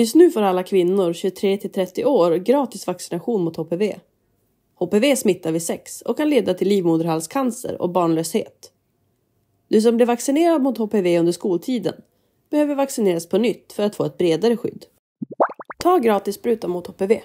Just nu får alla kvinnor 23 till 30 år gratis vaccination mot HPV. HPV smittar vid sex och kan leda till livmoderhalscancer och barnlöshet. Du som blev vaccinerad mot HPV under skoltiden behöver vaccineras på nytt för att få ett bredare skydd. Ta gratis spruta mot HPV.